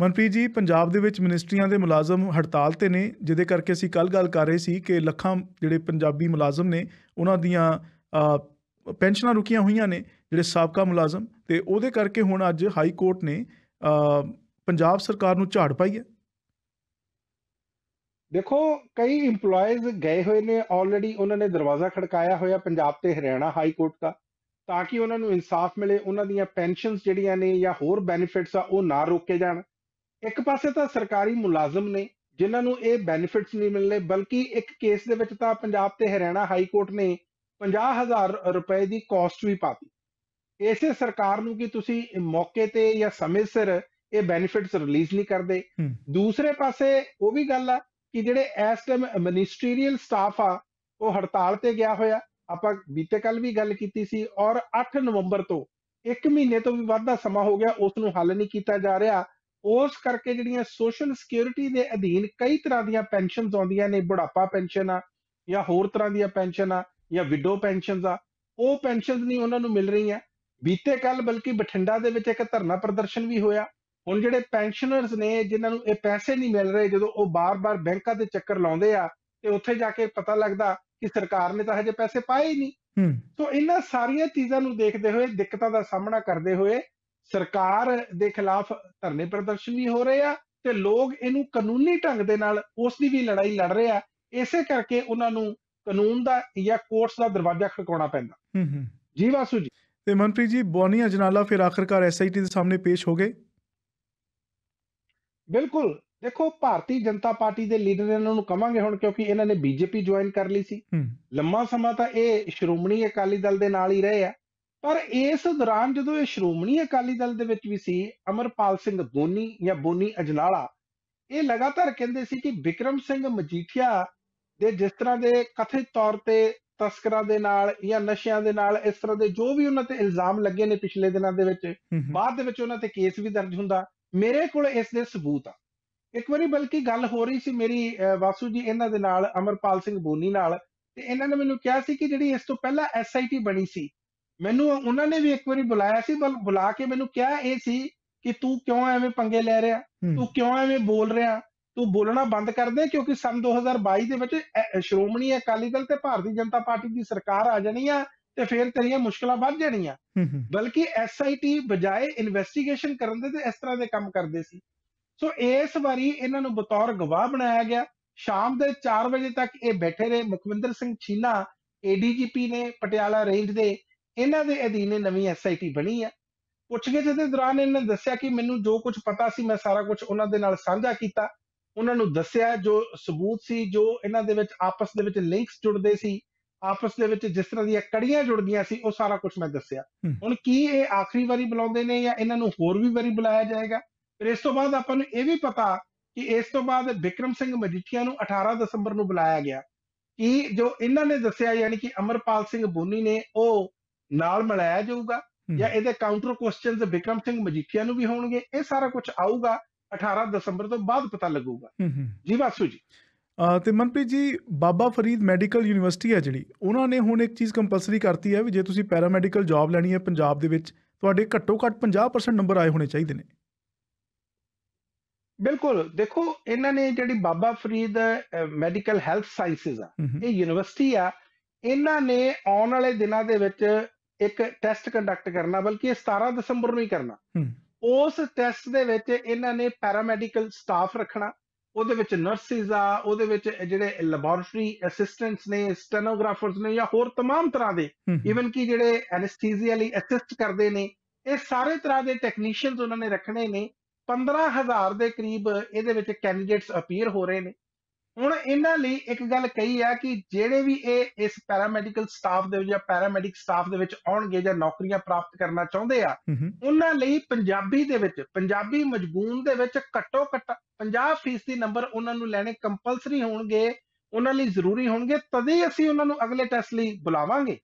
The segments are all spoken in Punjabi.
ਮਨਪ੍ਰੀਤ ਜੀ ਪੰਜਾਬ ਦੇ ਵਿੱਚ ਮਿਨਿਸਟਰੀਆਂ ਦੇ ਮੁਲਾਜ਼ਮ ਹੜਤਾਲ ਤੇ ਨੇ ਜਿਹਦੇ ਕਰਕੇ ਅਸੀਂ ਕੱਲ ਗੱਲ ਕਰ ਰਹੇ ਸੀ ਕਿ ਲੱਖਾਂ ਜਿਹੜੇ ਪੰਜਾਬੀ ਮੁਲਾਜ਼ਮ ਨੇ ਉਹਨਾਂ ਦੀਆਂ ਪੈਨਸ਼ਨਾਂ ਰੁਕੀਆਂ ਹੋਈਆਂ ਨੇ ਜਿਹੜੇ ਸਾਬਕਾ ਮੁਲਾਜ਼ਮ ਤੇ ਉਹਦੇ ਕਰਕੇ ਹੁਣ ਅੱਜ ਹਾਈ ਕੋਰਟ ਨੇ ਪੰਜਾਬ ਸਰਕਾਰ ਨੂੰ ਝਾੜ ਪਾਈ ਹੈ ਦੇਖੋ ਕਈ EMPLOYEES ਗਏ ਹੋਏ ਨੇ ਆਲਰੇਡੀ ਉਹਨਾਂ ਨੇ ਦਰਵਾਜ਼ਾ ਖੜਕਾਇਆ ਹੋਇਆ ਪੰਜਾਬ ਤੇ ਹਰਿਆਣਾ ਹਾਈ ਕੋਰਟ ਦਾ ਤਾਂ ਕਿ ਉਹਨਾਂ ਨੂੰ ਇਨਸਾਫ ਮਿਲੇ ਉਹਨਾਂ ਦੀਆਂ ਪੈਨਸ਼ਨਸ ਜਿਹੜੀਆਂ ਨੇ ਜਾਂ ਹੋਰ ਬੈਨੀਫਿਟਸ ਆ ਉਹ ਨਾ ਰੋਕੇ ਜਾਣ ਇੱਕ ਪਾਸੇ ਤਾਂ ਸਰਕਾਰੀ ਮੁਲਾਜ਼ਮ ਨੇ ਜਿਨ੍ਹਾਂ ਨੂੰ ਇਹ ਬੈਨੀਫਿਟਸ ਨਹੀਂ ਮਿਲਨੇ ਬਲਕਿ ਇੱਕ ਕੇਸ ਦੇ ਵਿੱਚ ਤਾਂ ਪੰਜਾਬ ਤੇ ਹਰਿਆਣਾ ਹਾਈ ਕੋਰਟ ਨੇ 50000 ਰੁਪਏ ਦੀ ਕਾਸਟ ਵੀ ਪਾਤੀ ਇਸੇ ਸਰਕਾਰ ਨੂੰ ਕਿ ਤੁਸੀਂ ਮੌਕੇ ਤੇ ਜਾਂ ਸਮੇਂ ਸਿਰ ਇਹ ਬੈਨੀਫਿਟਸ ਰਿਲੀਜ਼ ਨਹੀਂ ਕਰਦੇ ਦੂਸਰੇ ਪਾਸੇ ਉਹ ਵੀ ਗੱਲ ਆ ਕਿ ਜਿਹੜੇ ਇਸ ਟਾਈਮ ਮਿਨਿਸਟਰੀਅਲ ਸਟਾਫ ਆ ਉਹ ਹੜਤਾਲ ਤੇ ਗਿਆ ਹੋਇਆ ਆਪਾਂ ਬੀਤੇ ਕੱਲ ਵੀ ਗੱਲ ਕੀਤੀ ਸੀ ਔਰ 8 ਨਵੰਬਰ ਤੋਂ 1 ਮਹੀਨੇ ਤੋਂ ਵੀ ਵੱਧ ਦਾ ਸਮਾਂ ਹੋ ਗਿਆ ਉਸ ਨੂੰ ਹੱਲ ਨਹੀਂ ਕੀਤਾ ਜਾ ਰਿਹਾ ਉਸ ਕਰਕੇ ਜਿਹੜੀਆਂ ਸੋਸ਼ਲ ਸਿਕਿਉਰਿਟੀ ਦੇ ਅਧੀਨ ਕਈ ਤਰ੍ਹਾਂ ਦੀਆਂ ਪੈਨਸ਼ਨਸ ਆਉਂਦੀਆਂ ਨੇ ਬੁਢਾਪਾ ਪੈਨਸ਼ਨ ਆ ਜਾਂ ਹੋਰ ਤਰ੍ਹਾਂ ਦੀਆਂ ਪੈਨਸ਼ਨ ਆ ਜਾਂ ਵਿਡੋ ਪੈਨਸ਼ਨਸ ਆ ਉਹ ਪੈਨਸ਼ਨਸ ਨਹੀਂ ਉਹਨਾਂ ਨੂੰ ਮਿਲ ਰਹੀਆਂ ਬੀਤੇ ਕੱਲ ਬਲਕਿ ਬਠਿੰਡਾ ਦੇ ਵਿੱਚ ਇੱਕ ਧਰਨਾ ਪ੍ਰਦਰਸ਼ਨ ਵੀ ਹੋਇਆ ਹੁਣ ਜਿਹੜੇ ਪੈਨਸ਼ਨਰਸ ਨੇ ਜਿਨ੍ਹਾਂ ਨੂੰ ਇਹ ਪੈਸੇ ਨਹੀਂ ਮਿਲ ਰਹੇ ਜਦੋਂ ਉਹ ਬਾਰ-ਬਾਰ ਬੈਂਕਾਂ ਦੇ ਚੱਕਰ ਲਾਉਂਦੇ ਆ ਤੇ ਉੱਥੇ ਜਾ ਕੇ ਪਤਾ ਲੱਗਦਾ ਕਿ ਸਰਕਾਰ ਨੇ ਤਾਂ ਹਜੇ ਪੈਸੇ ਪਾਏ ਹੀ ਨਹੀਂ ਹੂੰ ਸੋ ਇਹਨਾਂ ਸਾਰੀਆਂ ਚੀਜ਼ਾਂ ਨੂੰ ਦੇਖਦੇ ਹੋਏ ਦਿੱਕਤਾਂ ਦਾ ਸਾਹਮਣਾ ਕਰਦੇ ਹੋਏ ਸਰਕਾਰ ਦੇ ਖਿਲਾਫ ਧਰਨੇ ਪ੍ਰਦਰਸ਼ਨ ਵੀ ਹੋ ਰਹੇ ਆ ਤੇ ਲੋਕ ਇਹਨੂੰ ਕਾਨੂੰਨੀ ਢੰਗ ਦੇ ਨਾਲ ਉਸ ਦੀ ਵੀ ਲੜਾਈ ਲੜ ਰਹੇ ਆ ਇਸੇ ਕਰਕੇ ਉਹਨਾਂ ਨੂੰ ਕਾਨੂੰਨ ਦਾ ਜਾਂ ਕੋਰਟਸ ਦਾ ਦਰਵਾਜ਼ਾ ਖੜਕਾਉਣਾ ਪੈਂਦਾ ਹੂੰ ਹੂੰ ਜੀ ਵਾਸੂ ਜੀ ਤੇ ਮਨਪ੍ਰੀਤ ਜੀ ਬੋਨੀ ਜਨਾਲਾ ਫਿਰ ਆਖਰਕਾਰ ਐਸਆਈਟੀ ਦੇ ਸਾਹਮਣੇ ਪੇਸ਼ ਹੋ ਗਏ ਬਿਲਕੁਲ ਦੇਖੋ ਭਾਰਤੀ ਜਨਤਾ ਪਾਰਟੀ ਦੇ ਲੀਡਰ ਇਹਨਾਂ ਨੂੰ ਕਵਾਂਗੇ ਹੁਣ ਕਿਉਂਕਿ ਇਹਨਾਂ ਨੇ ਬੀਜੇਪੀ ਜੁਆਇਨ ਕਰ ਲਈ ਸੀ ਲੰਮਾ ਸਮਾਂ ਤਾਂ ਇਹ ਸ਼੍ਰੋਮਣੀ ਅਕਾਲੀ ਦਲ ਦੇ ਨਾਲ ਹੀ ਰਹੇ ਆ ਪਰ ਇਸ ਦੌਰਾਨ ਜਦੋਂ ਇਹ ਸ਼੍ਰੋਮਣੀ ਅਕਾਲੀ ਦਲ ਦੇ ਵਿੱਚ ਵੀ ਸੀ ਅਮਰਪਾਲ ਸਿੰਘ ਬੋਨੀ ਜਾਂ ਬੋਨੀ ਅਜਨਾਲਾ ਇਹ ਲਗਾਤਾਰ ਕਹਿੰਦੇ ਸੀ ਕਿ ਵਿਕਰਮ ਸਿੰਘ ਮਜੀਠੀਆ ਦੇ ਜਿਸ ਤਰ੍ਹਾਂ ਦੇ ਕਥਿਤ ਤੌਰ ਤੇ ਤਸਕਰਾਂ ਦੇ ਨਾਲ ਜਾਂ ਨਸ਼ਿਆਂ ਦੇ ਨਾਲ ਇਸ ਤਰ੍ਹਾਂ ਦੇ ਜੋ ਵੀ ਉਹਨਾਂ ਤੇ ਇਲਜ਼ਾਮ ਲੱਗੇ ਨੇ ਪਿਛਲੇ ਦਿਨਾਂ ਦੇ ਵਿੱਚ ਬਾਅਦ ਦੇ ਵਿੱਚ ਉਹਨਾਂ ਤੇ ਕੇਸ ਵੀ ਦਰਜ ਹੁੰਦਾ ਮੇਰੇ ਕੋਲ ਇਸ ਦੇ ਸਬੂਤ ਆ ਇੱਕ ਵਾਰੀ ਬਲਕਿ ਗੱਲ ਹੋ ਰਹੀ ਸੀ ਮੇਰੀ ਵਾਸੂ ਜੀ ਇਹਨਾਂ ਦੇ ਨਾਲ ਅਮਰਪਾਲ ਸਿੰਘ ਬੋਨੀ ਨਾਲ ਤੇ ਇਹਨਾਂ ਨੇ ਮੈਨੂੰ ਕਿਹਾ ਸੀ ਕਿ ਜਿਹੜੀ ਇਸ ਤੋਂ ਪਹਿਲਾਂ ਐਸਆਈਟੀ ਬਣੀ ਸੀ ਮੈਨੂੰ ਉਹਨਾਂ ਨੇ ਵੀ ਇੱਕ ਵਾਰੀ ਬੁਲਾਇਆ ਸੀ ਬਲ ਬੁਲਾ ਕੇ ਮੈਨੂੰ ਕਿਹਾ ਇਹ ਸੀ ਕਿ ਤੂੰ ਕਿਉਂ ਐਵੇਂ ਪੰਗੇ ਲੈ ਰਿਹਾ ਤੂੰ ਕਿਉਂ ਐਵੇਂ ਬੋਲ ਰਿਹਾ ਤੂੰ ਬੋਲਣਾ ਬੰਦ ਕਰ ਦੇ ਕਿਉਂਕਿ ਸਨ 2022 ਦੇ ਵਿੱਚ ਸ਼੍ਰੋਮਣੀ ਅਕਾਲੀ ਦਲ ਤੇ ਭਾਰਤੀ ਜਨਤਾ ਪਾਰਟੀ ਦੀ ਸਰਕਾਰ ਆ ਜਾਣੀ ਆ ਤੇ ਫਿਰ ਤੇਰੀਆਂ ਮੁਸ਼ਕਲਾਂ ਵੱਧ ਜਾਣੀਆਂ ਬਲਕਿ ਐਸਆਈਟੀ ਬਜਾਏ ਇਨਵੈਸਟੀਗੇਸ਼ਨ ਕਰਨ ਦੇ ਤੇ ਇਸ ਤਰ੍ਹਾਂ ਦੇ ਕੰਮ ਕਰਦੇ ਸੀ ਸੋ ਇਸ ਵਾਰੀ ਇਹਨਾਂ ਨੂੰ ਬਤੌਰ ਗਵਾਹ ਬਣਾਇਆ ਗਿਆ ਸ਼ਾਮ ਦੇ 4 ਵਜੇ ਤੱਕ ਇਹ ਬੈਠੇ ਰਹੇ ਮੁਖਵਿੰਦਰ ਸਿੰਘ ਛੀਨਾ ਏਡੀਜੀਪੀ ਨੇ ਪਟਿਆਲਾ ਰੇਂਜ ਦੇ ਇਹਨਾਂ ਦੇ ਅਧੀਨ ਨਵੀਂ ਐਸਆਈਟੀ ਬਣੀ ਹੈ ਪੁੱਛਗਿੱਛ ਦੇ ਦੌਰਾਨ ਇਹਨਾਂ ਨੇ ਦੱਸਿਆ ਕਿ ਮੈਨੂੰ ਜੋ ਕੁਝ ਪਤਾ ਸੀ ਮੈਂ ਸਾਰਾ ਕੁਝ ਉਹਨਾਂ ਦੇ ਨਾਲ ਸਾਂਝਾ ਕੀਤਾ ਉਹਨਾਂ ਨੂੰ ਦੱਸਿਆ ਜੋ ਸਬੂਤ ਸੀ ਜੋ ਇਹਨਾਂ ਦੇ ਵਿੱਚ ਆਪਸ ਦੇ ਵਿੱਚ ਲਿੰਕਸ ਜੁੜਦੇ ਸੀ ਆਪਸ ਦੇ ਵਿੱਚ ਜਿਸ ਤਰ੍ਹਾਂ ਦੀਆਂ ਕੜੀਆਂ ਜੁੜਦੀਆਂ ਸੀ ਉਹ ਸਾਰਾ ਕੁਝ ਮੈਂ ਦੱਸਿਆ ਹੁਣ ਕੀ ਇਹ ਆਖਰੀ ਵਾਰੀ ਬੁਲਾਉਂਦੇ ਨੇ ਜਾਂ ਇਹਨਾਂ ਨੂੰ ਹੋਰ ਵੀ ਵਾਰੀ ਬੁਲਾਇਆ ਜਾਏਗਾ ਫਿਰ ਇਸ ਤੋਂ ਬਾਅਦ ਆਪਾਂ ਨੂੰ ਇਹ ਵੀ ਪਤਾ ਕਿ ਇਸ ਤੋਂ ਬਾਅਦ ਵਿਕਰਮ ਸਿੰਘ ਮਜੀਠੀਆ ਨੂੰ 18 ਦਸੰਬਰ ਨੂੰ ਬੁਲਾਇਆ ਗਿਆ ਕਿ ਜੋ ਇਹਨਾਂ ਨੇ ਦੱਸਿਆ ਯਾਨੀ ਕਿ ਅਮਰਪਾਲ ਸਿੰਘ ਬੋਨੀ ਨੇ ਉਹ ਨਾਲ ਮਿਲਾਇਆ ਜਾਊਗਾ ਜਾਂ ਇਹਦੇ ਕਾਊਂਟਰ ਕੁਐਸਚਨਸ ਵਿਕਰਮ ਸਿੰਘ ਮਜੀਠੀਆ ਨੂੰ ਵੀ ਹੋਣਗੇ ਇਹ ਸਾਰਾ ਕੁਝ ਆਊਗਾ 18 ਦਸੰਬਰ ਤੋਂ ਬਾਅਦ ਪਤਾ ਲੱਗੂਗਾ ਜੀ ਵਾਸੂ ਜੀ ਤੇ ਮਨਪ੍ਰੀਤ ਜੀ ਬਾਬਾ ਫਰੀਦ ਮੈਡੀਕਲ ਯੂਨੀਵਰਸਿਟੀ ਹੈ ਜਿਹੜੀ ਉਹਨਾਂ ਨੇ ਹੁਣ ਇੱਕ ਚੀਜ਼ ਕੰਪਲਸਰੀ ਕਰਤੀ ਹੈ ਵੀ ਜੇ ਤੁਸੀਂ ਪੈਰਾਮੈਡੀਕਲ ਜੌਬ ਲੈਣੀ ਹੈ ਪੰਜਾਬ ਦੇ ਵਿੱਚ ਤੁਹਾਡੇ ਘੱਟੋ ਘੱਟ 50% ਨੰਬਰ ਆਏ ਹੋਣੇ ਚਾਹੀਦੇ ਨੇ ਬਿਲਕੁਲ ਦੇਖੋ ਇਹਨਾਂ ਨੇ ਜਿਹੜੀ Baba Farid medical health sciences ਆ ਇਹ ਯੂਨੀਵਰਸਿਟੀ ਆ ਇਹਨਾਂ ਨੇ ਆਉਣ ਵਾਲੇ ਦਿਨਾਂ ਦੇ ਵਿੱਚ ਇੱਕ ਟੈਸਟ ਕੰਡਕਟ ਕਰਨਾ ਬਲਕਿ 17 ਦਸੰਬਰ ਨੂੰ ਹੀ ਕਰਨਾ ਉਸ ਟੈਸਟ ਦੇ ਵਿੱਚ ਇਹਨਾਂ ਨੇ ਪੈਰਾਮੈਡੀਕਲ ਸਟਾਫ ਰੱਖਣਾ ਉਹਦੇ ਵਿੱਚ ਨਰਸਿਸ ਆ ਉਹਦੇ ਵਿੱਚ ਜਿਹੜੇ ਲੈਬੋਰੇਟਰੀ ਅਸਿਸਟੈਂਟਸ ਨੇ ਸਟੈਨੋਗ੍ਰਾਫਰਸ ਨੇ ਜਾਂ ਹੋਰ तमाम ਤਰ੍ਹਾਂ ਦੇ ਇਵਨ ਕਿ ਜਿਹੜੇ ਐਨਸਥੀਸੀਆ ਲਈ ਅਸਿਸਟ ਕਰਦੇ ਨੇ ਇਹ ਸਾਰੇ ਤਰ੍ਹਾਂ ਦੇ ਟੈਕਨੀਸ਼ੀਅਨਸ ਉਹਨਾਂ ਨੇ ਰੱਖਣੇ ਨੇ 15000 ਦੇ ਕਰੀਬ ਇਹਦੇ ਵਿੱਚ ਕੈਂਡੀਡੇਟਸ ਅਪੀਅਰ ਹੋ ਰਹੇ ਨੇ ਹੁਣ ਇਹਨਾਂ ਲਈ ਇੱਕ ਗੱਲ ਕਹੀ ਆ ਕਿ ਜਿਹੜੇ ਵੀ ਇਹ ਇਸ ਪੈਰਾਮੈਡੀਕਲ ਸਟਾਫ ਦੇ ਵਿੱਚ ਜਾਂ ਪੈਰਾਮੈਡਿਕ ਸਟਾਫ ਦੇ ਵਿੱਚ ਆਉਣਗੇ ਜਾਂ ਨੌਕਰੀਆਂ ਪ੍ਰਾਪਤ ਕਰਨਾ ਚਾਹੁੰਦੇ ਆ ਉਹਨਾਂ ਲਈ ਪੰਜਾਬੀ ਦੇ ਵਿੱਚ ਪੰਜਾਬੀ ਮਜਬੂਨ ਦੇ ਵਿੱਚ ਘੱਟੋ ਘੱਟ 50% ਨੰਬਰ ਉਹਨਾਂ ਨੂੰ ਲੈਣੇ ਕੰਪਲਸਰੀ ਹੋਣਗੇ ਉਹਨਾਂ ਲਈ ਜ਼ਰੂਰੀ ਹੋਣਗੇ ਤਦੇ ਅਸੀਂ ਉਹਨਾਂ ਨੂੰ ਅਗਲੇ ਟੈਸਟ ਲਈ ਬੁਲਾਵਾਂਗੇ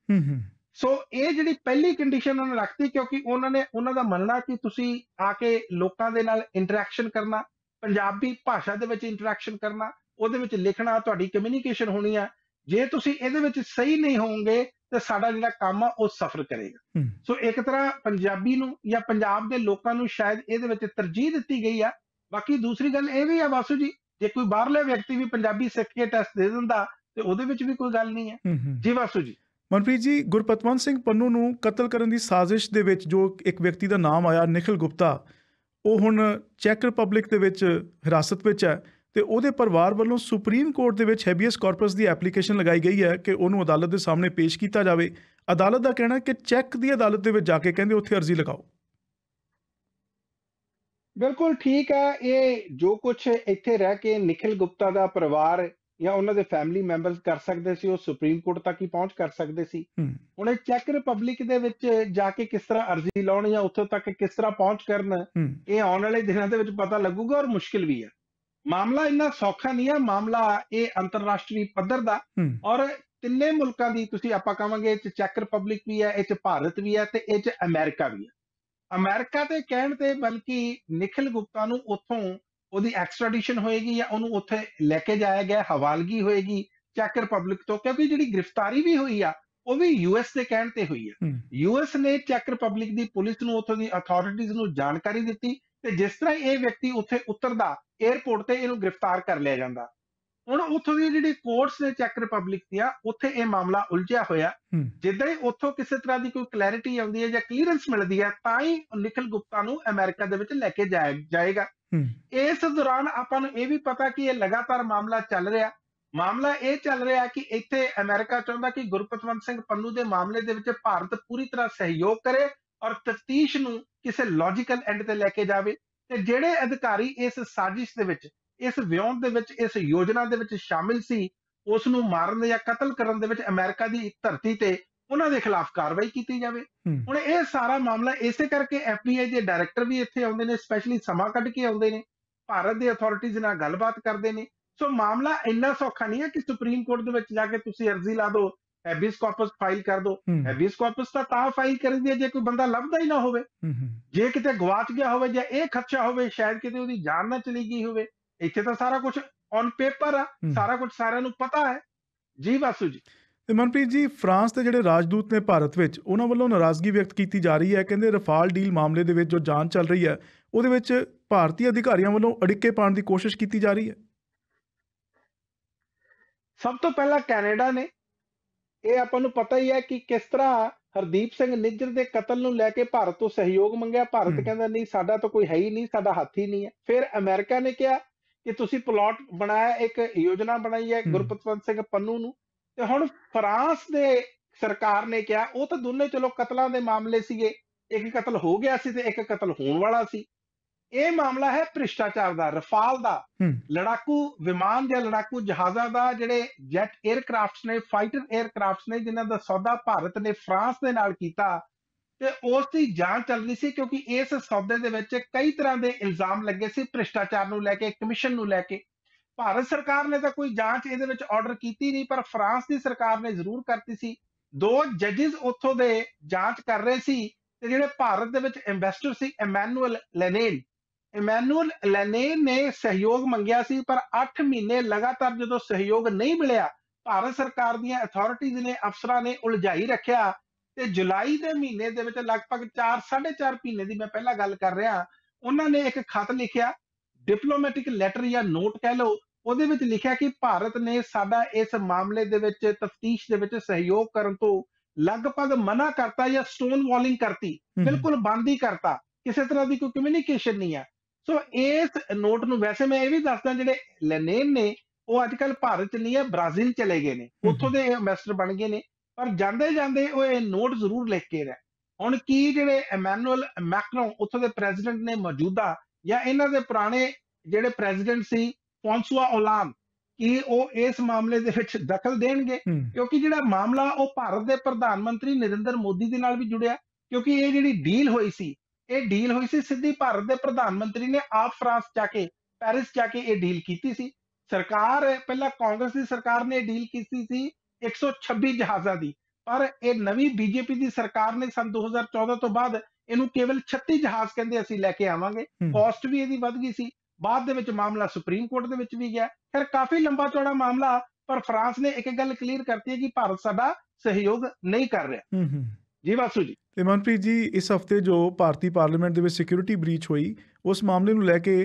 ਸੋ ਇਹ ਜਿਹੜੀ ਪਹਿਲੀ ਕੰਡੀਸ਼ਨ ਉਹਨਾਂ ਨੇ ਰੱਖਤੀ ਕਿਉਂਕਿ ਉਹਨਾਂ ਨੇ ਉਹਨਾਂ ਦਾ ਮੰਨਣਾ ਕਿ ਤੁਸੀਂ ਆ ਕੇ ਲੋਕਾਂ ਦੇ ਨਾਲ ਇੰਟਰੈਕਸ਼ਨ ਕਰਨਾ ਪੰਜਾਬੀ ਭਾਸ਼ਾ ਦੇ ਵਿੱਚ ਇੰਟਰੈਕਸ਼ਨ ਕਰਨਾ ਉਹਦੇ ਵਿੱਚ ਲਿਖਣਾ ਤੁਹਾਡੀ ਕਮਿਊਨੀਕੇਸ਼ਨ ਹੋਣੀ ਆ ਜੇ ਤੁਸੀਂ ਇਹਦੇ ਵਿੱਚ ਸਹੀ ਨਹੀਂ ਹੋਵੋਗੇ ਤੇ ਸਾਡਾ ਜਿਹੜਾ ਕੰਮ ਆ ਉਹ ਸਫਰ ਕਰੇਗਾ ਸੋ ਇੱਕ ਤਰ੍ਹਾਂ ਪੰਜਾਬੀ ਨੂੰ ਜਾਂ ਪੰਜਾਬ ਦੇ ਲੋਕਾਂ ਨੂੰ ਸ਼ਾਇਦ ਇਹਦੇ ਵਿੱਚ ਤਰਜੀਹ ਦਿੱਤੀ ਗਈ ਆ ਬਾਕੀ ਦੂਸਰੀ ਗੱਲ ਇਹ ਵੀ ਆ ਵਾਸੂ ਜੀ ਜੇ ਕੋਈ ਬਾਹਰਲੇ ਵਿਅਕਤੀ ਵੀ ਪੰਜਾਬੀ ਸਿੱਖ ਕੇ ਟੈਸਟ ਦੇ ਦਿੰਦਾ ਤੇ ਉਹਦੇ ਵਿੱਚ ਵੀ ਕੋਈ ਗੱਲ ਨਹੀਂ ਹੈ ਜੀ ਵਾਸੂ ਜੀ ਮਨਪ੍ਰੀਤ ਜੀ ਗੁਰਪਤਵੰਤ ਸਿੰਘ ਪੰਨੂ ਨੂੰ ਕਤਲ ਕਰਨ ਦੀ ਸਾਜ਼ਿਸ਼ ਦੇ ਵਿੱਚ ਜੋ ਇੱਕ ਵਿਅਕਤੀ ਦਾ ਨਾਮ ਆਇਆ ਨikhil ਗੁਪਤਾ ਉਹ ਹੁਣ ਚੈੱਕ ਰਿਪਬਲਿਕ ਦੇ ਵਿੱਚ ਹਿਰਾਸਤ ਵਿੱਚ ਹੈ ਤੇ ਉਹਦੇ ਪਰਿਵਾਰ ਵੱਲੋਂ ਸੁਪਰੀਮ ਕੋਰਟ ਦੇ ਵਿੱਚ ਹੈਬੀਅਸ ਕਾਰਪਸ ਦੀ ਐਪਲੀਕੇਸ਼ਨ ਲਗਾਈ ਗਈ ਹੈ ਕਿ ਉਹਨੂੰ ਅਦਾਲਤ ਦੇ ਸਾਹਮਣੇ ਪੇਸ਼ ਕੀਤਾ ਜਾਵੇ ਅਦਾਲਤ ਦਾ ਕਹਿਣਾ ਕਿ ਚੈੱਕ ਦੀ ਅਦਾਲਤ ਦੇ ਵਿੱਚ ਜਾ ਕੇ ਕਹਿੰਦੇ ਉੱਥੇ ਅਰਜ਼ੀ ਲਗਾਓ ਬਿਲਕੁਲ ਠੀਕ ਹੈ ਇਹ ਜੋ ਕੁਝ ਇੱਥੇ ਰਹਿ ਕੇ ਨikhil gupta ਦਾ ਪਰਿਵਾਰ ਜਾਂ ਉਹਨਾਂ ਦੇ ਫੈਮਿਲੀ ਮੈਂਬਰਸ ਕਰ ਸਕਦੇ ਸੀ ਉਹ ਸੁਪਰੀਮ ਕੋਰਟ ਤੱਕ ਹੀ ਪਹੁੰਚ ਕਰ ਸਕਦੇ ਸੀ ਹੁਣ ਇਹ ਚੈੱਕ ਰਿਪਬਲਿਕ ਦੇ ਵਿੱਚ ਜਾ ਕੇ ਕਿਸ ਤਰ੍ਹਾਂ ਅਰਜ਼ੀ ਲਾਉਣ ਜਾਂ ਉੱਥੇ ਤੱਕ ਕਿਸ ਤਰ੍ਹਾਂ ਪਹੁੰਚ ਕਰਨ ਇਹ ਆਉਣ ਵਾਲੇ ਦਿਨਾਂ ਦੇ ਵਿੱਚ ਪਤਾ ਲੱਗੂਗਾ ਔਰ ਮੁਸ਼ਕਿਲ ਵੀ ਹੈ ਮਾਮਲਾ ਇੰਨਾ ਸੌਖਾ ਨਹੀਂ ਹੈ ਮਾਮਲਾ ਇਹ ਅੰਤਰਰਾਸ਼ਟਰੀ ਪੱਧਰ ਦਾ ਔਰ ਤਿੰਨੇ ਮੁਲਕਾਂ ਦੀ ਤੁਸੀਂ ਆਪਾਂ ਕਹਾਂਗੇ ਇਹ ਚੈਕ ਰਿਪਬਲਿਕ ਵੀ ਹੈ ਇਹ ਚ ਭਾਰਤ ਵੀ ਹੈ ਤੇ ਇਹ ਚ ਅਮਰੀਕਾ ਵੀ ਹੈ ਅਮਰੀਕਾ ਤੇ ਕਹਿਣ ਤੇ ਬਲਕਿ ਨikhil ਗੁਪਤਾ ਨੂੰ ਉੱਥੋਂ ਉਹਦੀ ਐਕਸਟ੍ਰੈਡੀਸ਼ਨ ਹੋਏਗੀ ਜਾਂ ਉਹਨੂੰ ਉੱਥੇ ਲੈ ਕੇ ਜਾਇਆ ਗਿਆ ਹਵਾਲਗੀ ਹੋਏਗੀ ਚੈਕ ਰਿਪਬਲਿਕ ਤੋਂ ਕਿਉਂਕਿ ਜਿਹੜੀ ਗ੍ਰਿਫਤਾਰੀ ਵੀ ਹੋਈ ਆ ਉਹ ਵੀ ਯੂਐਸ ਦੇ ਕਹਿਣ ਤੇ ਹੋਈ ਆ ਯੂਐਸ ਨੇ ਚੈਕ ਰਿਪਬਲਿਕ ਦੀ ਪੁਲਿਸ ਨੂੰ ਉੱਥੋਂ ਦੀ ਅਥਾਰਟੀਜ਼ ਨੂੰ ਜਾਣਕਾਰੀ ਦਿੱਤੀ ਤੇ ਜਿਸ ਤਰ੍ਹਾਂ ਇਹ ਵਿਅਕਤੀ ਉੱਥੇ ਉਤਰਦਾ 에어ਪੋਰਟ ਤੇ ਇਹਨੂੰ ਗ੍ਰਿਫਤਾਰ ਕਰ ਲਿਆ ਜਾਂਦਾ ਹੁਣ ਉੱਥੋਂ ਦੀ ਜਿਹੜੀ ਕੋਰਟਸ ਨੇ ਚੈੱਕ ਰਿਪਬਲਿਕ ਆ ਉੱਥੇ ਇਹ ਮਾਮਲਾ ਉਲਝਿਆ ਹੋਇਆ ਜਿੱਦਾਂ ਹੀ ਉੱਥੋਂ ਕਿਸੇ ਤਰ੍ਹਾਂ ਦੀ ਕੋਈ ਕਲੈਰਿਟੀ ਆਉਂਦੀ ਹੈ ਜਾਂ ਕਲੀਅਰੈਂਸ ਮਿਲਦੀ ਹੈ ਤਾਂ ਹੀ ਨikhil ਗੁਪਤਾ ਨੂੰ ਅਮਰੀਕਾ ਦੇ ਵਿੱਚ ਲੈ ਕੇ ਜਾਏਗਾ ਇਸ ਦੌਰਾਨ ਆਪਾਂ ਨੂੰ ਇਹ ਵੀ ਪਤਾ ਕਿ ਇਹ ਲਗਾਤਾਰ ਮਾਮਲਾ ਚੱਲ ਰਿਹਾ ਮਾਮਲਾ ਇਹ ਚੱਲ ਰਿਹਾ ਕਿ ਇੱਥੇ ਅਮਰੀਕਾ ਚਾਹੁੰਦਾ ਕਿ ਗੁਰਪਤਵੰਤ ਸਿੰਘ ਪੰਨੂ ਦੇ ਮਾਮਲੇ ਦੇ ਵਿੱਚ ਭਾਰਤ ਪੂਰੀ ਤਰ੍ਹਾਂ ਸਹਿਯੋਗ ਕਰੇ ਔਰ ਤਫਤੀਸ਼ ਨੂੰ ਕਿਸੇ ਲੌਜੀਕਲ ਐਂਡ ਤੇ ਲੈ ਕੇ ਜਾਵੇ ਤੇ ਜਿਹੜੇ ਅਧਿਕਾਰੀ ਇਸ ਸਾਜ਼ਿਸ਼ ਦੇ ਵਿੱਚ ਇਸ ਵਿਉਂਤ ਦੇ ਵਿੱਚ ਇਸ ਯੋਜਨਾ ਦੇ ਵਿੱਚ ਸ਼ਾਮਿਲ ਸੀ ਉਸ ਨੂੰ ਮਾਰਨ ਜਾਂ ਕਤਲ ਕਰਨ ਦੇ ਵਿੱਚ ਅਮਰੀਕਾ ਦੀ ਧਰਤੀ ਤੇ ਉਹਨਾਂ ਦੇ ਖਿਲਾਫ ਕਾਰਵਾਈ ਕੀਤੀ ਜਾਵੇ ਹੁਣ ਇਹ ਸਾਰਾ ਮਾਮਲਾ ਇਸੇ ਕਰਕੇ ਐਫਬੀਆਈ ਦੇ ਡਾਇਰੈਕਟਰ ਵੀ ਇੱਥੇ ਆਉਂਦੇ ਨੇ ਸਪੈਸ਼ਲੀ ਸਮਾਂ ਕੱਢ ਕੇ ਆਉਂਦੇ ਨੇ ਭਾਰਤ ਦੇ ਅਥਾਰਟੀਜ਼ ਨਾਲ ਗੱਲਬਾਤ ਕਰਦੇ ਨੇ ਸੋ ਮਾਮਲਾ ਇੰਨਾ ਸੌਖਾ ਨਹੀਂ ਹੈ ਕਿ ਸੁਪਰੀਮ ਕੋਰਟ ਦੇ ਵਿੱਚ ਜਾ ਕੇ ਤੁਸੀਂ ਅਰਜ਼ੀ ਲਾ ਦਿਓ ਹੈਬੀਸ ਕਾਰਪਸ ਫਾਈਲ ਕਰ ਦੋ ਹੈਬੀਸ ਕਾਰਪਸ ਤਾਂ ਤਾਂ ਫਾਈਲ ਕਰੀ ਹੈ ਜੇ ਕੋਈ ਬੰਦਾ ਲੱਭਦਾ ਹੀ ਨਾ ਹੋਵੇ ਜੇ ਕਿਤੇ ਗਵਾਚ ਗਿਆ ਹੋਵੇ ਜਾਂ ਇਹ ਖਰਚਾ ਹੋਵੇ ਸ਼ਾਇਦ ਕਿਤੇ ਉਹਦੀ ਜਾਨ ਨਾ ਚਲੀ ਗਈ ਹੋਵੇ ਇੱਥੇ ਤਾਂ ਸਾਰਾ ਕੁਝ ਔਨ ਪੇਪਰ ਆ ਸਾਰਾ ਕੁਝ ਸਾਰਿਆਂ ਨੂੰ ਪਤਾ ਹੈ ਜੀ ਵਾਸੂ ਜੀ ਤੇ ਮਨਪ੍ਰੀਤ ਜੀ ਫਰਾਂਸ ਦੇ ਜਿਹੜੇ ਰਾਜਦੂਤ ਨੇ ਭਾਰਤ ਵਿੱਚ ਉਹਨਾਂ ਵੱਲੋਂ ਨਾਰਾਜ਼ਗੀ ਵਿਅਕਤ ਕੀਤੀ ਜਾ ਰਹੀ ਹੈ ਕਹਿੰਦੇ ਰਫਾਲ ਡੀਲ ਮਾਮਲੇ ਦੇ ਵਿੱਚ ਜੋ ਜਾਂਚ ਚੱਲ ਰਹੀ ਹੈ ਉਹਦੇ ਵਿੱਚ ਭਾਰਤੀ ਅਧਿਕਾਰੀਆਂ ਵੱਲੋਂ ਅੜਿੱਕੇ ਪਾਉਣ ਦੀ ਕੋਸ਼ਿਸ਼ ਕੀਤੀ ਜਾ ਰਹੀ ਹੈ ਸਭ ਤੋਂ ਪਹਿਲਾਂ ਕੈਨੇਡਾ ਨੇ ਇਹ ਆਪਾਂ ਨੂੰ ਪਤਾ ਹੀ ਹੈ ਕਿ ਕਿਸ ਤਰ੍ਹਾਂ ਹਰਦੀਪ ਸਿੰਘ ਨਿੱਜਰ ਦੇ ਕਤਲ ਨੂੰ ਲੈ ਕੇ ਭਾਰਤ ਤੋਂ ਸਹਿਯੋਗ ਮੰਗਿਆ ਭਾਰਤ ਕਹਿੰਦਾ ਨਹੀਂ ਸਾਡਾ ਤਾਂ ਕੋਈ ਹੈ ਹੀ ਨਹੀਂ ਸਾਡਾ ਹੱਥ ਹੀ ਨਹੀਂ ਹੈ ਫਿਰ ਅਮਰੀਕਾ ਨੇ ਕਿਹਾ ਕਿ ਤੁਸੀਂ ਪਲਾਟ ਬਣਾਇਆ ਇੱਕ ਯੋਜਨਾ ਬਣਾਈ ਹੈ ਗੁਰਪਤਵੰਤ ਸਿੰਘ ਪੰਨੂ ਨੂੰ ਤੇ ਹੁਣ ਫਰਾਂਸ ਦੇ ਸਰਕਾਰ ਨੇ ਕਿਹਾ ਉਹ ਤਾਂ ਦੋਨੇ ਚਲੋ ਕਤਲਾਂ ਦੇ ਮਾਮਲੇ ਸੀਗੇ ਇੱਕ ਕਤਲ ਹੋ ਗਿਆ ਸੀ ਤੇ ਇੱਕ ਕਤਲ ਹੋਣ ਵਾਲਾ ਸੀ ਇਹ ਮਾਮਲਾ ਹੈ ਭ੍ਰਿਸ਼ਟਾਚਾਰ ਦਾ ਰਫਾਲ ਦਾ ਲੜਾਕੂ ਵਿਮਾਨ ਜਾਂ ਲੜਾਕੂ ਜਹਾਜ਼ਾਂ ਦਾ ਜਿਹੜੇ ਜੈਟ 에ਅਰਕ੍ਰਾਫਟਸ ਨੇ ਫਾਈਟਰ 에ਅਰਕ੍ਰਾਫਟਸ ਨੇ ਜਿਨ੍ਹਾਂ ਦਾ ਸੌਦਾ ਭਾਰਤ ਨੇ ਫਰਾਂਸ ਦੇ ਨਾਲ ਕੀਤਾ ਤੇ ਉਸ ਦੀ ਜਾਂਚ ਚੱਲ ਰਹੀ ਸੀ ਕਿਉਂਕਿ ਇਸ ਸੌਦੇ ਦੇ ਵਿੱਚ ਕਈ ਤਰ੍ਹਾਂ ਦੇ ਇਲਜ਼ਾਮ ਲੱਗੇ ਸੀ ਭ੍ਰਿਸ਼ਟਾਚਾਰ ਨੂੰ ਲੈ ਕੇ ਕਮਿਸ਼ਨ ਨੂੰ ਲੈ ਕੇ ਭਾਰਤ ਸਰਕਾਰ ਨੇ ਤਾਂ ਕੋਈ ਜਾਂਚ ਇਹਦੇ ਵਿੱਚ ਆਰਡਰ ਕੀਤੀ ਨਹੀਂ ਪਰ ਫਰਾਂਸ ਦੀ ਸਰਕਾਰ ਨੇ ਜ਼ਰੂਰ ਕਰਤੀ ਸੀ ਦੋ ਜੱਜਸ ਉੱਥੋਂ ਦੇ ਜਾਂਚ ਕਰ ਰਹੇ ਸੀ ਤੇ ਜਿਹੜੇ ਭਾਰਤ ਦੇ ਵਿੱਚ ਐਮਬੈਸਡਰ ਸੀ ਐਮੈਨੂਅਲ ਲੈਨੇਨ ਇਮੈਨੂਅਲ ਲੈਨੇ ਨੇ ਸਹਿਯੋਗ ਮੰਗਿਆ ਸੀ ਪਰ 8 ਮਹੀਨੇ ਲਗਾਤਾਰ ਜਦੋਂ ਸਹਿਯੋਗ ਨਹੀਂ ਮਿਲਿਆ ਭਾਰਤ ਸਰਕਾਰ ਦੀਆਂ ਅਥਾਰਟੀਜ਼ ਨੇ ਅਫਸਰਾਂ ਨੇ ਉਲਝਾਈ ਰੱਖਿਆ ਤੇ ਜੁਲਾਈ ਦੇ ਮਹੀਨੇ ਦੇ ਵਿੱਚ ਲਗਭਗ 4 4.5 ਮਹੀਨੇ ਦੀ ਮੈਂ ਪਹਿਲਾਂ ਗੱਲ ਕਰ ਰਿਹਾ ਉਹਨਾਂ ਨੇ ਇੱਕ ਖਤ ਲਿਖਿਆ ਡਿਪਲੋਮੈਟਿਕ ਲੈਟਰ ਜਾਂ ਨੋਟ ਕਹਿ ਲਓ ਉਹਦੇ ਵਿੱਚ ਲਿਖਿਆ ਕਿ ਭਾਰਤ ਨੇ ਸਾਡਾ ਇਸ ਮਾਮਲੇ ਦੇ ਵਿੱਚ ਤਫਤੀਸ਼ ਦੇ ਵਿੱਚ ਸਹਿਯੋਗ ਕਰਨ ਤੋਂ ਲਗਭਗ ਮਨਾ ਕਰਤਾ ਜਾਂ ਸਟੋਨ ਵਾਲਿੰਗ ਕਰਤੀ ਬਿਲਕੁਲ ਬੰਦ ਹੀ ਕਰਤਾ ਕਿਸੇ ਤਰ੍ਹਾਂ ਦੀ ਕੋਈ ਕਮਿਊਨੀਕੇਸ਼ਨ ਨਹੀਂ ਆ ਸੋ ਇਸ ਨੋਟ ਨੂੰ ਵੈਸੇ ਮੈਂ ਇਹ ਵੀ ਦੱਸਦਾ ਜਿਹੜੇ ਲੈਨੇਨ ਨੇ ਉਹ ਅੱਜ ਕੱਲ ਭਾਰਤ ਚ ਨਹੀਂ ਹੈ ਬ੍ਰਾਜ਼ੀਲ ਚਲੇ ਗਏ ਨੇ ਉੱਥੋਂ ਦੇ ਐਮਬੈਸਡਰ ਬਣ ਗਏ ਨੇ ਪਰ ਜਾਂਦੇ ਜਾਂਦੇ ਉਹ ਇਹ ਨੋਟ ਜ਼ਰੂਰ ਲਿਖ ਕੇ ਰਹਿ ਹੁਣ ਕੀ ਜਿਹੜੇ ਐਮੈਨੂਅਲ ਮੈਕਰੋਂ ਉੱਥੋਂ ਦੇ ਪ੍ਰੈਜ਼ੀਡੈਂਟ ਨੇ ਮੌਜੂਦਾ ਜਾਂ ਇਹਨਾਂ ਦੇ ਪੁਰਾਣੇ ਜਿਹੜੇ ਪ੍ਰੈਜ਼ੀਡੈਂਟ ਸੀ ਪੌਂਸੂਆ ਓਲਾਮ ਕੀ ਉਹ ਇਸ ਮਾਮਲੇ ਦੇ ਵਿੱਚ ਦਖਲ ਦੇਣਗੇ ਕਿਉਂਕਿ ਜਿਹੜਾ ਮਾਮਲਾ ਉਹ ਭਾਰਤ ਦੇ ਪ੍ਰਧਾਨ ਮੰਤਰੀ ਨਰਿੰਦਰ ਮੋਦੀ ਦੇ ਨਾਲ ਵੀ ਜੁੜਿਆ ਕਿਉਂਕਿ ਇਹ ਜਿਹੜੀ ਡੀਲ ਹੋਈ ਸੀ ਇਹ ਡੀਲ ਹੋਈ ਸੀ ਸਿੱਧੀ ਭਾਰਤ ਦੇ ਪ੍ਰਧਾਨ ਮੰਤਰੀ ਨੇ ਆਪ ਫਰਾਂਸ ਜਾ ਕੇ ਪੈਰਿਸ ਜਾ ਕੇ ਇਹ ਡੀਲ ਕੀਤੀ ਸੀ ਸਰਕਾਰ ਪਹਿਲਾਂ ਕਾਂਗਰਸ ਦੀ ਸਰਕਾਰ ਨੇ ਡੀਲ ਕੀਤੀ ਸੀ 126 ਜਹਾਜ਼ਾਂ ਦੀ ਪਰ ਇਹ ਨਵੀਂ ਬੀਜੇਪੀ ਦੀ ਸਰਕਾਰ ਨੇ ਸਨ 2014 ਤੋਂ ਬਾਅਦ ਇਹਨੂੰ ਕੇਵਲ 36 ਜਹਾਜ਼ ਕਹਿੰਦੇ ਅਸੀਂ ਲੈ ਕੇ ਆਵਾਂਗੇ ਕਾਸਟ ਵੀ ਇਹਦੀ ਵੱਧ ਗਈ ਸੀ ਬਾਅਦ ਦੇ ਵਿੱਚ ਮਾਮਲਾ ਸੁਪਰੀਮ ਕੋਰਟ ਦੇ ਵਿੱਚ ਵੀ ਗਿਆ ਫਿਰ ਕਾਫੀ ਲੰਬਾ ਚੌੜਾ ਮਾਮਲਾ ਪਰ ਫਰਾਂਸ ਨੇ ਇੱਕ ਗੱਲ ਕਲੀਅਰ ਕਰਤੀ ਹੈ ਕਿ ਭਾਰਤ ਸਾਡਾ ਸਹਿਯੋਗ ਨਹੀਂ ਕਰ ਰਿਹਾ ਜੀ ਵਾਸੂ ਜੀ ਤੇ ਮਨਪ੍ਰੀਤ ਜੀ ਇਸ ਹਫਤੇ ਜੋ ਭਾਰਤੀ ਪਾਰਲੀਮੈਂਟ ਦੇ ਵਿੱਚ ਸਿਕਿਉਰਿਟੀ ਬ੍ਰੀਚ ਹੋਈ ਉਸ ਮਾਮਲੇ ਨੂੰ ਲੈ ਕੇ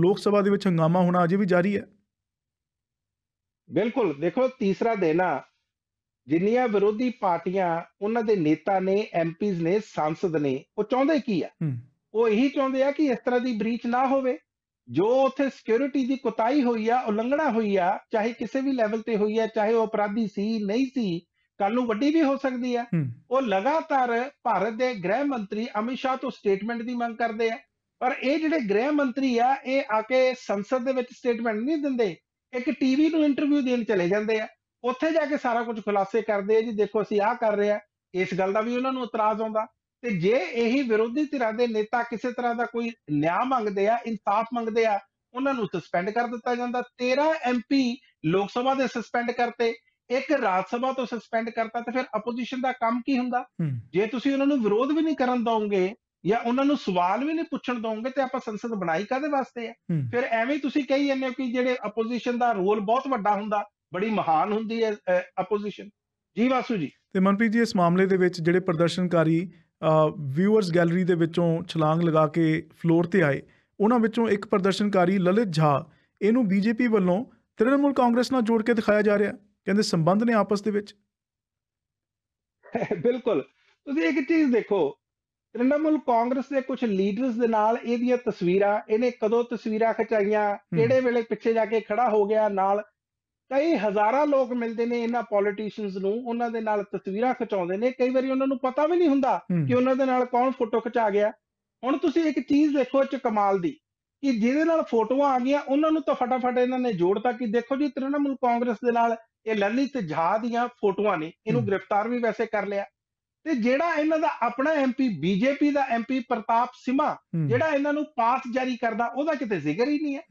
ਲੋਕ ਸਭਾ ਦੇ ਵਿੱਚ ਹੰਗਾਮਾ ਹੋਣਾ ਅਜੇ ਵੀ ਜਾਰੀ ਹੈ ਬਿਲਕੁਲ ਦੇਖੋ ਤੀਸਰਾ ਦਿਨ ਆ ਜਿੰਨੀਆਂ ਵਿਰੋਧੀ ਪਾਰਟੀਆਂ ਉਹਨਾਂ ਦੇ ਨੇਤਾ ਨੇ ਐਮਪੀਜ਼ ਨੇ ਸੰਸਦ ਨੇ ਉਹ ਚਾਹੁੰਦੇ ਕੀ ਆ ਉਹ ਇਹੀ ਚਾਹੁੰਦੇ ਆ ਕਿ ਇਸ ਤਰ੍ਹਾਂ ਦੀ ਬ੍ਰੀਚ ਨਾ ਹੋਵੇ ਜੋ ਉਥੇ ਸਿਕਿਉਰਿਟੀ ਦੀ ਕੁਤਾਈ ਹੋਈ ਆ ਉਲੰਘਣਾ ਹੋਈ ਆ ਚਾਹੇ ਕਿਸੇ ਵੀ ਲੈਵਲ ਤੇ ਹੋਈ ਆ ਚਾਹੇ ਉਹ ਅਪਰਾਧੀ ਸੀ ਨਹੀਂ ਸੀ ਕੱਲ ਨੂੰ ਵੱਡੀ ਵੀ ਹੋ ਸਕਦੀ ਹੈ ਉਹ ਲਗਾਤਾਰ ਭਾਰਤ ਦੇ ਗ੍ਰਹਿ ਮੰਤਰੀ ਅਮਿਤ ਸ਼ਾਹ ਤੋਂ ਸਟੇਟਮੈਂਟ ਦੀ ਮੰਗ ਕਰਦੇ ਆ ਪਰ ਇਹ ਜਿਹੜੇ ਗ੍ਰਹਿ ਮੰਤਰੀ ਆ ਇਹ ਆ ਕੇ ਸੰਸਦ ਦੇ ਵਿੱਚ ਸਟੇਟਮੈਂਟ ਨਹੀਂ ਦਿੰਦੇ ਇੱਕ ਟੀਵੀ ਨੂੰ ਇੰਟਰਵਿਊ ਦੇਣ ਚਲੇ ਜਾਂਦੇ ਆ ਉੱਥੇ ਜਾ ਕੇ ਸਾਰਾ ਕੁਝ ਖੁਲਾਸੇ ਕਰਦੇ ਆ ਜੀ ਦੇਖੋ ਅਸੀਂ ਆਹ ਕਰ ਰਹੇ ਆ ਇਸ ਗੱਲ ਦਾ ਵੀ ਉਹਨਾਂ ਨੂੰ ਇਤਰਾਜ਼ ਆਉਂਦਾ ਤੇ ਜੇ ਇਹੀ ਵਿਰੋਧੀ ਧਿਰਾਂ ਦੇ ਨੇਤਾ ਕਿਸੇ ਤਰ੍ਹਾਂ ਦਾ ਕੋਈ ਨਿਆਂ ਮੰਗਦੇ ਆ ਇਨਸਾਫ ਮੰਗਦੇ ਆ ਉਹਨਾਂ ਨੂੰ ਸਸਪੈਂਡ ਕਰ ਦਿੱਤਾ ਜਾਂਦਾ 13 ਐਮਪੀ ਲੋਕ ਸਭਾ ਦੇ ਸਸਪੈਂਡ ਕਰਤੇ ਇੱਕ ਰਾਜ ਸਭਾ ਤੋਂ ਸਸਪੈਂਡ ਕਰਤਾ ਤੇ ਫਿਰ ਆਪੋਜੀਸ਼ਨ ਦਾ ਕੰਮ ਕੀ ਹੁੰਦਾ ਜੇ ਤੁਸੀਂ ਉਹਨਾਂ ਨੂੰ ਵਿਰੋਧ ਵੀ ਨਹੀਂ ਕਰਨ ਦੋਗੇ ਜਾਂ ਉਹਨਾਂ ਨੂੰ ਸਵਾਲ ਵੀ ਨਹੀਂ ਪੁੱਛਣ ਦੋਗੇ ਤੇ ਆਪਾਂ ਸੰਸਦ ਬਣਾਈ ਕਾਦੇ ਵਾਸਤੇ ਆ ਫਿਰ ਐਵੇਂ ਤੁਸੀਂ ਕਹੀ ਜਾਂਦੇ ਹੋ ਕਿ ਜਿਹੜੇ ਆਪੋਜੀਸ਼ਨ ਦਾ ਰੋਲ ਬਹੁਤ ਵੱਡਾ ਹੁੰਦਾ ਬੜੀ ਮਹਾਨ ਹੁੰਦੀ ਹੈ ਆਪੋਜੀਸ਼ਨ ਜੀ ਵਾਸੂ ਜੀ ਤੇ ਮਨਪ੍ਰੀਤ ਜੀ ਇਸ ਮਾਮਲੇ ਦੇ ਵਿੱਚ ਜਿਹੜੇ ਪ੍ਰਦਰਸ਼ਨਕਾਰੀ ਵਿਊਅਰਸ ਗੈਲਰੀ ਦੇ ਵਿੱਚੋਂ ਛਲਾਂਗ ਲਗਾ ਕੇ ਫਲੋਰ ਤੇ ਆਏ ਉਹਨਾਂ ਵਿੱਚੋਂ ਇੱਕ ਪ੍ਰਦਰਸ਼ਨਕਾਰੀ ਲਲਿਤ ਝਾ ਇਹਨੂੰ ਬੀਜੇਪੀ ਵੱਲੋਂ ਤ੍ਰਿਣਮੂਲ ਕਾਂਗਰਸ ਨਾਲ ਜੋੜ ਕੇ ਦਿਖਾਇਆ ਜਾ ਰਿਹਾ ਹੈ ਕਹਿੰਦੇ ਸੰਬੰਧ ਨੇ ਆਪਸ ਦੇ ਵਿੱਚ ਬਿਲਕੁਲ ਤੁਸੀਂ ਇੱਕ ਚੀਜ਼ ਦੇਖੋ ਤ੍ਰਿੰਡਮੂਲ ਕਾਂਗਰਸ ਦੇ ਕੁਝ ਲੀਡਰਸ ਦੇ ਨਾਲ ਇਹਦੀਆਂ ਤਸਵੀਰਾਂ ਇਹਨੇ ਕਦੋਂ ਤਸਵੀਰਾਂ ਖਚਾਈਆਂ ਕਿਹੜੇ ਵੇਲੇ ਪਿੱਛੇ ਜਾ ਕੇ ਖੜਾ ਹੋ ਗਿਆ ਨਾਲ ਕਈ ਹਜ਼ਾਰਾਂ ਲੋਕ ਮਿਲਦੇ ਨੇ ਇਹਨਾਂ ਪੋਲੀਟੀਸ਼ੀਅਨਸ ਨੂੰ ਉਹਨਾਂ ਦੇ ਨਾਲ ਤਸਵੀਰਾਂ ਖਿਚਾਉਂਦੇ ਨੇ ਕਈ ਵਾਰੀ ਉਹਨਾਂ ਨੂੰ ਪਤਾ ਵੀ ਨਹੀਂ ਹੁੰਦਾ ਕਿ ਉਹਨਾਂ ਦੇ ਨਾਲ ਕੌਣ ਫੋਟੋ ਖਚਾ ਗਿਆ ਹੁਣ ਤੁਸੀਂ ਇੱਕ ਚੀਜ਼ ਦੇਖੋ ਚ ਕਮਾਲ ਦੀ ਕਿ ਜਿਹਦੇ ਨਾਲ ਫੋਟੋਆਂ ਆ ਗਈਆਂ ਉਹਨਾਂ ਨੂੰ ਤਾਂ ਫਟਾਫਟ ਇਹਨਾਂ ਨੇ ਜੋੜਤਾ ਕਿ ਦੇਖੋ ਜੀ ਤ੍ਰਿੰਡਮੂਲ ਕਾਂਗਰਸ ਦੇ ਨਾਲ ਇਹ ਲਲਿਤ ਝਾ ਦੀਆਂ ਫੋਟੋਆਂ ਨੇ ਇਹਨੂੰ ਗ੍ਰਿਫਤਾਰ ਵੀ ਵੈਸੇ ਕਰ ਲਿਆ ਤੇ ਜਿਹੜਾ ਇਹਨਾਂ ਦਾ ਆਪਣਾ ਐਮਪੀ ਬੀਜੇਪੀ ਦਾ ਐਮਪੀ ਪ੍ਰਤਾਪ ਸਿਮਾ ਜਿਹੜਾ ਇਹਨਾਂ ਨੂੰ ਪਾਸ ਜਾਰੀ ਕਰਦਾ ਉਹਦਾ ਕਿਤੇ ਜ਼ਿਕਰ ਹੀ ਨਹੀਂ ਹੈ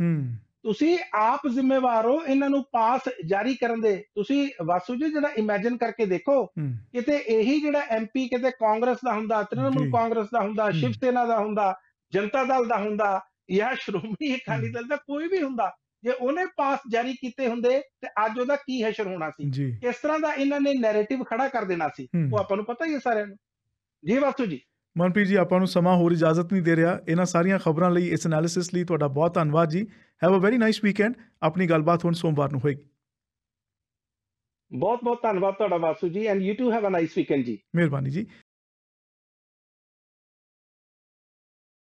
ਤੁਸੀਂ ਆਪ ਜ਼ਿੰਮੇਵਾਰ ਹੋ ਇਹਨਾਂ ਨੂੰ ਪਾਸ ਜਾਰੀ ਕਰਨ ਦੇ ਤੁਸੀਂ ਵਾਸੂ ਜੀ ਜਿਹੜਾ ਇਮੇਜਿਨ ਕਰਕੇ ਦੇਖੋ ਕਿਤੇ ਇਹੀ ਜਿਹੜਾ ਐਮਪੀ ਕਿਤੇ ਕਾਂਗਰਸ ਦਾ ਹੁੰਦਾ ਤ੍ਰਿਣਮੂਲ ਕਾਂਗਰਸ ਦਾ ਹੁੰਦਾ ਸ਼ਿਵ ਸੈਨਾ ਦਾ ਹੁੰਦਾ ਜਨਤਾ ਦਲ ਦਾ ਹੁੰਦਾ ਜਾਂ ਸ਼੍ਰੋਮਣੀ ਅਕਾਲੀ ਦਲ ਦਾ ਕੋਈ ਵੀ ਹੁੰਦਾ ਜੇ ਉਹਨੇ ਪਾਸ ਜਾਰੀ ਕੀਤੇ ਹੁੰਦੇ ਤੇ ਅੱਜ ਉਹਦਾ ਕੀ ਹਸ਼ਰ ਹੋਣਾ ਸੀ ਇਸ ਤਰ੍ਹਾਂ ਦਾ ਇਹਨਾਂ ਨੇ ਨੈਰੇਟਿਵ ਖੜਾ ਕਰ ਦੇਣਾ ਸੀ ਉਹ ਆਪਾਂ ਨੂੰ ਪਤਾ ਹੀ ਹੈ ਸਾਰਿਆਂ ਨੂੰ ਜੀ ਵਸਤੂ ਜੀ ਮਨਪ੍ਰੀਤ ਜੀ ਆਪਾਂ ਨੂੰ ਸਮਾਂ ਹੋਰ ਇਜਾਜ਼ਤ ਨਹੀਂ ਦੇ ਰਿਹਾ ਇਹਨਾਂ ਸਾਰੀਆਂ ਖਬਰਾਂ ਲਈ ਇਸ ਐਨਾਲਿਸਿਸ ਲਈ ਤੁਹਾਡਾ ਬਹੁਤ ਧੰਨਵਾਦ ਜੀ have a very nice weekend ਆਪਣੀ ਗੱਲਬਾਤ ਹੁਣ ਸੋਮਵਾਰ ਨੂੰ ਹੋਏਗੀ ਬਹੁਤ ਬਹੁਤ ਧੰਨਵਾਦ ਤੁਹਾਡਾ Vasu ji and you too have a nice weekend ਜੀ ਮਿਹਰਬਾਨੀ ਜੀ